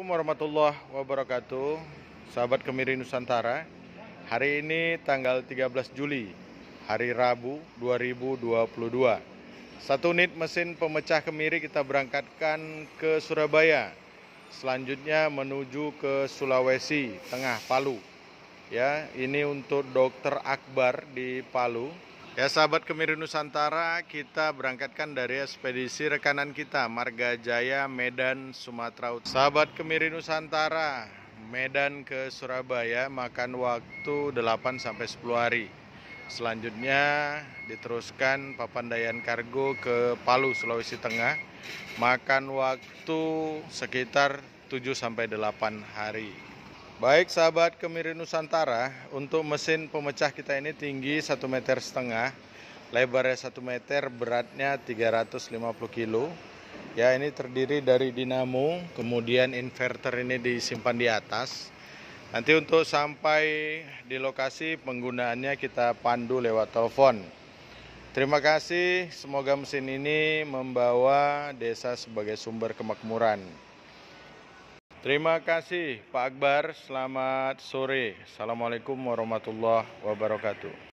Assalamualaikum warahmatullahi wabarakatuh Sahabat Kemiri Nusantara Hari ini tanggal 13 Juli Hari Rabu 2022 Satu unit mesin pemecah kemiri kita berangkatkan ke Surabaya Selanjutnya menuju ke Sulawesi Tengah Palu Ya, ini untuk Dokter Akbar di Palu Ya sahabat Kemiri Nusantara, kita berangkatkan dari ekspedisi rekanan kita Marga Jaya Medan Sumatera Utara. Sahabat Kemiri Nusantara, Medan ke Surabaya makan waktu 8 sampai 10 hari. Selanjutnya diteruskan Papandayan Kargo ke Palu, Sulawesi Tengah makan waktu sekitar 7 sampai 8 hari. Baik sahabat Kemiri Nusantara, untuk mesin pemecah kita ini tinggi 1 meter setengah, lebarnya 1 meter, beratnya 350 kilo. Ya ini terdiri dari dinamo, kemudian inverter ini disimpan di atas. Nanti untuk sampai di lokasi penggunaannya kita pandu lewat telepon. Terima kasih, semoga mesin ini membawa desa sebagai sumber kemakmuran. Terima kasih Pak Akbar, selamat sore. Assalamualaikum warahmatullahi wabarakatuh.